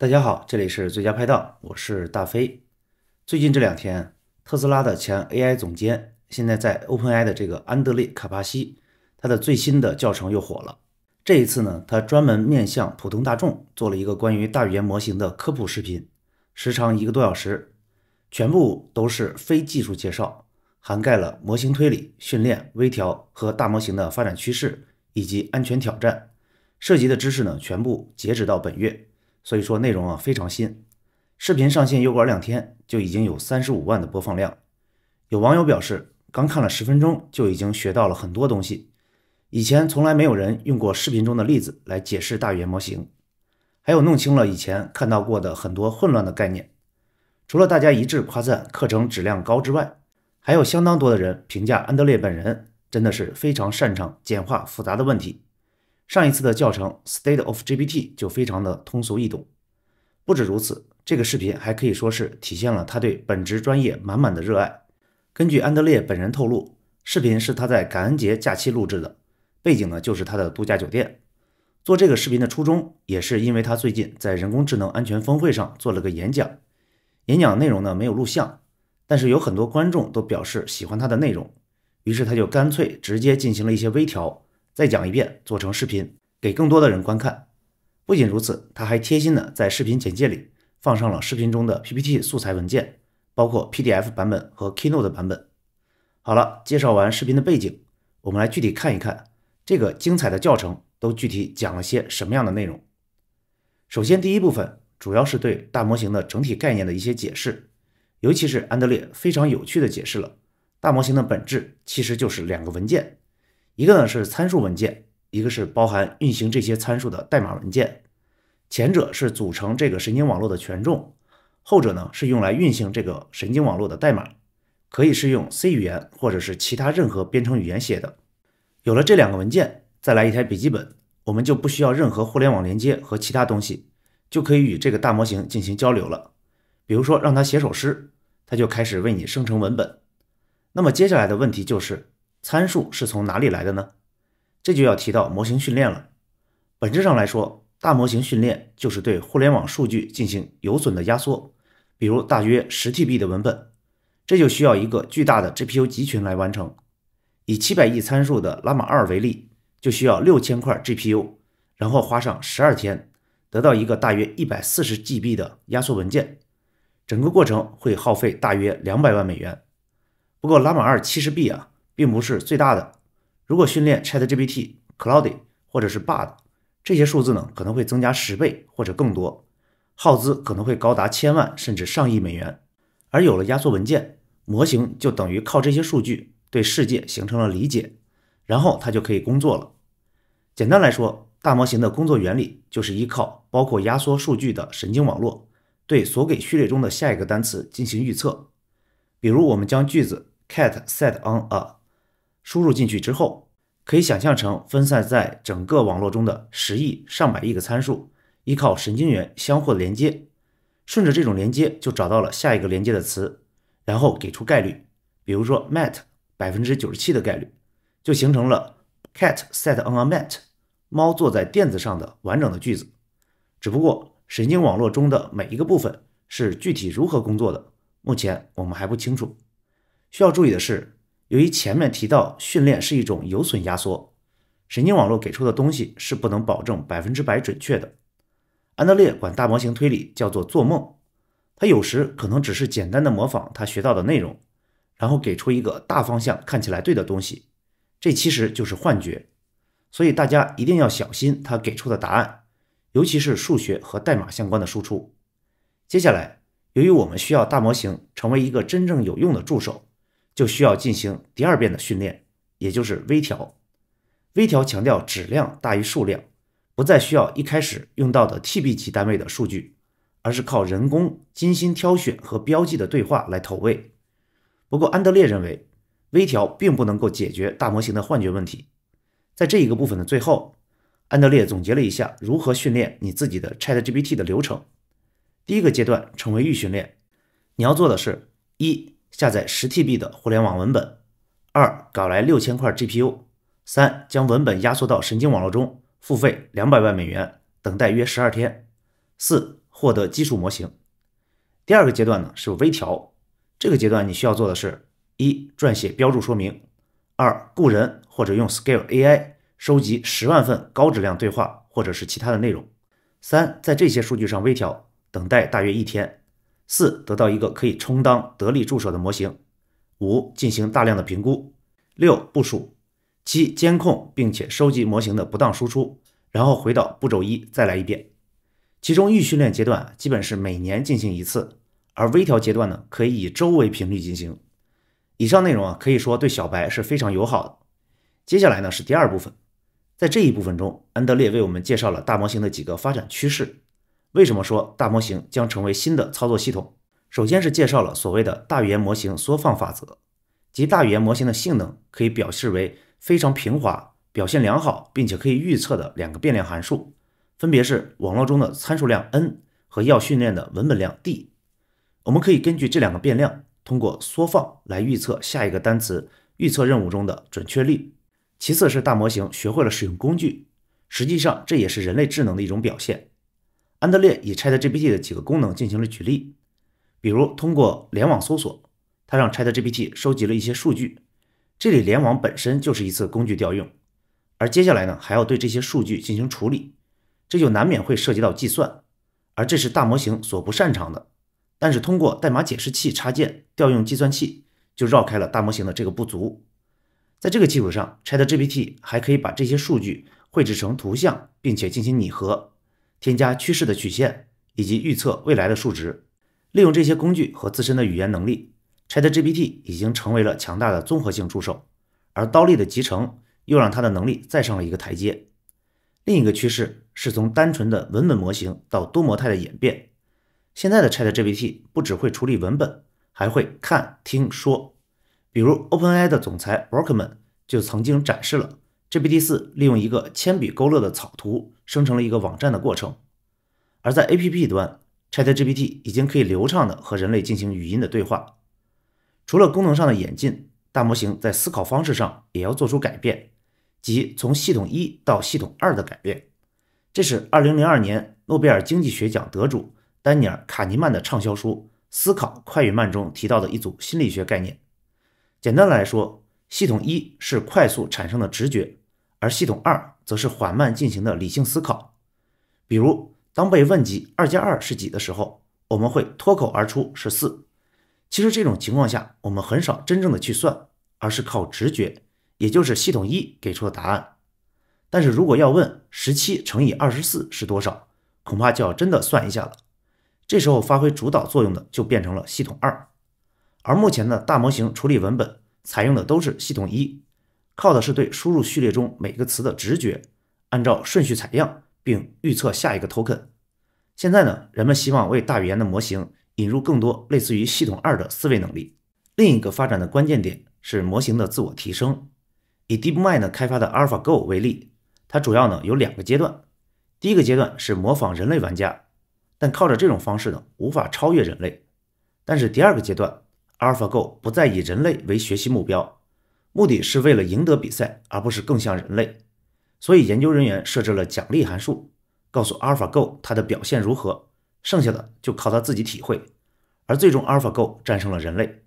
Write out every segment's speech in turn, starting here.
大家好，这里是最佳拍档，我是大飞。最近这两天，特斯拉的前 AI 总监现在在 OpenAI 的这个安德烈卡帕西，他的最新的教程又火了。这一次呢，他专门面向普通大众做了一个关于大语言模型的科普视频，时长一个多小时，全部都是非技术介绍，涵盖了模型推理、训练、微调和大模型的发展趋势以及安全挑战。涉及的知识呢，全部截止到本月。所以说内容啊非常新，视频上线又过两天就已经有三十五万的播放量。有网友表示，刚看了十分钟就已经学到了很多东西，以前从来没有人用过视频中的例子来解释大语言模型，还有弄清了以前看到过的很多混乱的概念。除了大家一致夸赞课程质量高之外，还有相当多的人评价安德烈本人真的是非常擅长简化复杂的问题。上一次的教程《State of GPT》就非常的通俗易懂。不止如此，这个视频还可以说是体现了他对本职专业满满的热爱。根据安德烈本人透露，视频是他在感恩节假期录制的，背景呢就是他的度假酒店。做这个视频的初衷也是因为他最近在人工智能安全峰会上做了个演讲，演讲内容呢没有录像，但是有很多观众都表示喜欢他的内容，于是他就干脆直接进行了一些微调。再讲一遍，做成视频给更多的人观看。不仅如此，他还贴心的在视频简介里放上了视频中的 PPT 素材文件，包括 PDF 版本和 Keynote 版本。好了，介绍完视频的背景，我们来具体看一看这个精彩的教程都具体讲了些什么样的内容。首先，第一部分主要是对大模型的整体概念的一些解释，尤其是安德烈非常有趣的解释了大模型的本质其实就是两个文件。一个呢是参数文件，一个是包含运行这些参数的代码文件。前者是组成这个神经网络的权重，后者呢是用来运行这个神经网络的代码，可以是用 C 语言或者是其他任何编程语言写的。有了这两个文件，再来一台笔记本，我们就不需要任何互联网连接和其他东西，就可以与这个大模型进行交流了。比如说让它写首诗，它就开始为你生成文本。那么接下来的问题就是。参数是从哪里来的呢？这就要提到模型训练了。本质上来说，大模型训练就是对互联网数据进行有损的压缩，比如大约十 T B 的文本，这就需要一个巨大的 G P U 集群来完成。以七百亿参数的拉玛二为例，就需要六千块 G P U，然后花上十二天，得到一个大约一百四十 G B 的压缩文件。整个过程会耗费大约两百万美元。不过拉玛二七十 B 啊。并不是最大的。如果训练 ChatGPT、Cloudy 或者是 Bard，这些数字呢可能会增加十倍或者更多，耗资可能会高达千万甚至上亿美元。而有了压缩文件，模型就等于靠这些数据对世界形成了理解，然后它就可以工作了。简单来说，大模型的工作原理就是依靠包括压缩数据的神经网络，对所给序列中的下一个单词进行预测。比如，我们将句子 "cat s e t on a" 输入进去之后，可以想象成分散在整个网络中的十亿、上百亿个参数，依靠神经元相互连接，顺着这种连接就找到了下一个连接的词，然后给出概率，比如说 mat 百分之九十七的概率，就形成了 cat sat on a mat，猫坐在垫子上的完整的句子。只不过神经网络中的每一个部分是具体如何工作的，目前我们还不清楚。需要注意的是。由于前面提到，训练是一种有损压缩，神经网络给出的东西是不能保证百分之百准确的。安德烈管大模型推理叫做做梦，他有时可能只是简单的模仿他学到的内容，然后给出一个大方向看起来对的东西，这其实就是幻觉。所以大家一定要小心他给出的答案，尤其是数学和代码相关的输出。接下来，由于我们需要大模型成为一个真正有用的助手。就需要进行第二遍的训练，也就是微调。微调强调质量大于数量，不再需要一开始用到的 TB 级单位的数据，而是靠人工精心挑选和标记的对话来投喂。不过，安德烈认为微调并不能够解决大模型的幻觉问题。在这一个部分的最后，安德烈总结了一下如何训练你自己的 ChatGPT 的流程。第一个阶段成为预训练，你要做的是一。下载十 TB 的互联网文本，二搞来六千块 GPU，三将文本压缩到神经网络中，付费两百万美元，等待约十二天，四获得基础模型。第二个阶段呢是微调，这个阶段你需要做的是：一撰写标注说明，二雇人或者用 Scale AI 收集十万份高质量对话或者是其他的内容，三在这些数据上微调，等待大约一天。四得到一个可以充当得力助手的模型，五进行大量的评估，六部署，七监控并且收集模型的不当输出，然后回到步骤一再来一遍。其中预训练阶段基本是每年进行一次，而微调阶段呢可以以周为频率进行。以上内容啊可以说对小白是非常友好的。接下来呢是第二部分，在这一部分中，安德烈为我们介绍了大模型的几个发展趋势。为什么说大模型将成为新的操作系统？首先是介绍了所谓的大语言模型缩放法则，即大语言模型的性能可以表示为非常平滑、表现良好，并且可以预测的两个变量函数，分别是网络中的参数量 n 和要训练的文本量 d。我们可以根据这两个变量，通过缩放来预测下一个单词预测任务中的准确率。其次是大模型学会了使用工具，实际上这也是人类智能的一种表现。安德烈以 ChatGPT 的几个功能进行了举例，比如通过联网搜索，他让 ChatGPT 收集了一些数据。这里联网本身就是一次工具调用，而接下来呢，还要对这些数据进行处理，这就难免会涉及到计算，而这是大模型所不擅长的。但是通过代码解释器插件调用计算器，就绕开了大模型的这个不足。在这个基础上，ChatGPT 还可以把这些数据绘制成图像，并且进行拟合。添加趋势的曲线以及预测未来的数值，利用这些工具和自身的语言能力，ChatGPT 已经成为了强大的综合性助手，而刀力的集成又让它的能力再上了一个台阶。另一个趋势是从单纯的文本模型到多模态的演变。现在的 ChatGPT 不只会处理文本，还会看、听说。比如 OpenAI 的总裁 Workman 就曾经展示了。GPT4 利用一个铅笔勾勒的草图生成了一个网站的过程，而在 APP 端，ChatGPT 已经可以流畅的和人类进行语音的对话。除了功能上的演进，大模型在思考方式上也要做出改变，即从系统一到系统二的改变。这是2002年诺贝尔经济学奖得主丹尼尔·卡尼曼的畅销书《思考快与慢》中提到的一组心理学概念。简单来说，系统一是快速产生的直觉。而系统二则是缓慢进行的理性思考，比如当被问及二加二是几的时候，我们会脱口而出是四。其实这种情况下，我们很少真正的去算，而是靠直觉，也就是系统一给出的答案。但是如果要问十七乘以二十四是多少，恐怕就要真的算一下了。这时候发挥主导作用的就变成了系统二，而目前的大模型处理文本采用的都是系统一。靠的是对输入序列中每个词的直觉，按照顺序采样并预测下一个 token。现在呢，人们希望为大语言的模型引入更多类似于系统二的思维能力。另一个发展的关键点是模型的自我提升。以 DeepMind 开发的 AlphaGo 为例，它主要呢有两个阶段。第一个阶段是模仿人类玩家，但靠着这种方式呢，无法超越人类。但是第二个阶段，AlphaGo 不再以人类为学习目标。目的是为了赢得比赛，而不是更像人类，所以研究人员设置了奖励函数，告诉 AlphaGo 它的表现如何，剩下的就靠它自己体会。而最终 AlphaGo 战胜了人类。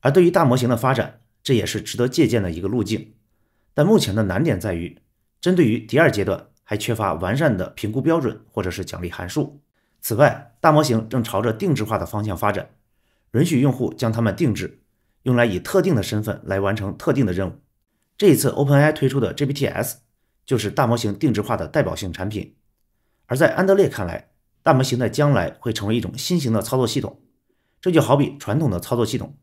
而对于大模型的发展，这也是值得借鉴的一个路径。但目前的难点在于，针对于第二阶段还缺乏完善的评估标准或者是奖励函数。此外，大模型正朝着定制化的方向发展，允许用户将它们定制。用来以特定的身份来完成特定的任务。这一次，OpenAI 推出的 GPT-S 就是大模型定制化的代表性产品。而在安德烈看来，大模型的将来会成为一种新型的操作系统。这就好比传统的操作系统，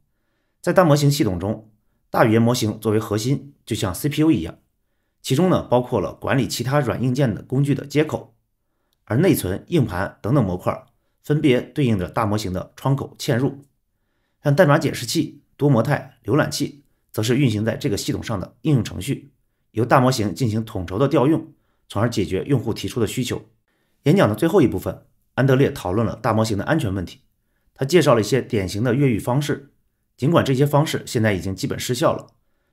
在大模型系统中，大语言模型作为核心，就像 CPU 一样，其中呢包括了管理其他软硬件的工具的接口，而内存、硬盘等等模块分别对应着大模型的窗口嵌入，像代码解释器。多模态浏览器则是运行在这个系统上的应用程序，由大模型进行统筹的调用，从而解决用户提出的需求。演讲的最后一部分，安德烈讨论了大模型的安全问题。他介绍了一些典型的越狱方式，尽管这些方式现在已经基本失效了，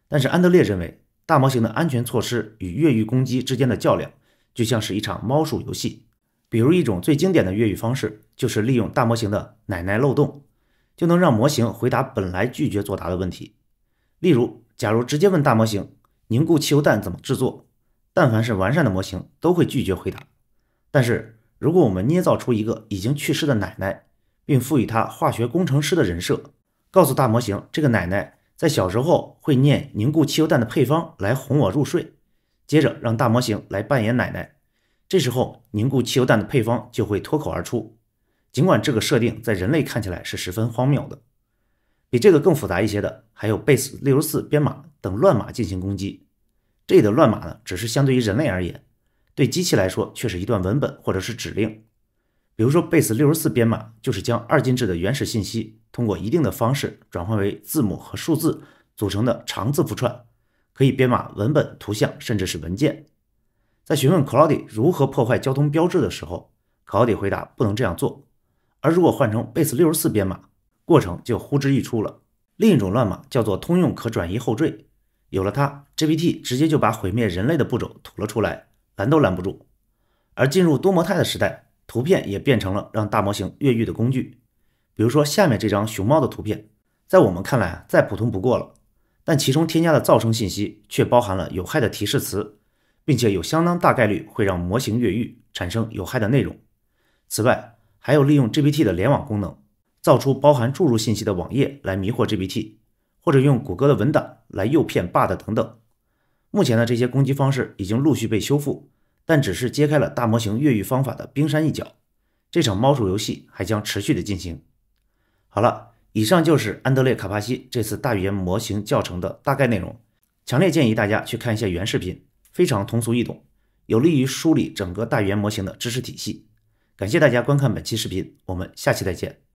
但是安德烈认为，大模型的安全措施与越狱攻击之间的较量就像是一场猫鼠游戏。比如，一种最经典的越狱方式就是利用大模型的“奶奶漏洞”。就能让模型回答本来拒绝作答的问题。例如，假如直接问大模型“凝固汽油弹怎么制作”，但凡是完善的模型都会拒绝回答。但是，如果我们捏造出一个已经去世的奶奶，并赋予她化学工程师的人设，告诉大模型这个奶奶在小时候会念凝固汽油弹的配方来哄我入睡，接着让大模型来扮演奶奶，这时候凝固汽油弹的配方就会脱口而出。尽管这个设定在人类看起来是十分荒谬的，比这个更复杂一些的还有 Base64 编码等乱码进行攻击。这里的乱码呢，只是相对于人类而言，对机器来说却是一段文本或者是指令。比如说 Base64 编码就是将二进制的原始信息通过一定的方式转换为字母和数字组成的长字符串，可以编码文本、图像甚至是文件。在询问 Claude 如何破坏交通标志的时候，Claude 回答不能这样做。而如果换成 Base 六十四编码，过程就呼之欲出了。另一种乱码叫做通用可转移后缀，有了它，GPT 直接就把毁灭人类的步骤吐了出来，拦都拦不住。而进入多模态的时代，图片也变成了让大模型越狱的工具。比如说下面这张熊猫的图片，在我们看来啊，再普通不过了，但其中添加的噪声信息却包含了有害的提示词，并且有相当大概率会让模型越狱，产生有害的内容。此外，还有利用 GPT 的联网功能，造出包含注入信息的网页来迷惑 GPT，或者用谷歌的文档来诱骗 bug 等等。目前呢，这些攻击方式已经陆续被修复，但只是揭开了大模型越狱方法的冰山一角。这场猫鼠游戏还将持续的进行。好了，以上就是安德烈·卡帕西这次大语言模型教程的大概内容。强烈建议大家去看一下原视频，非常通俗易懂，有利于梳理整个大语言模型的知识体系。感谢大家观看本期视频，我们下期再见。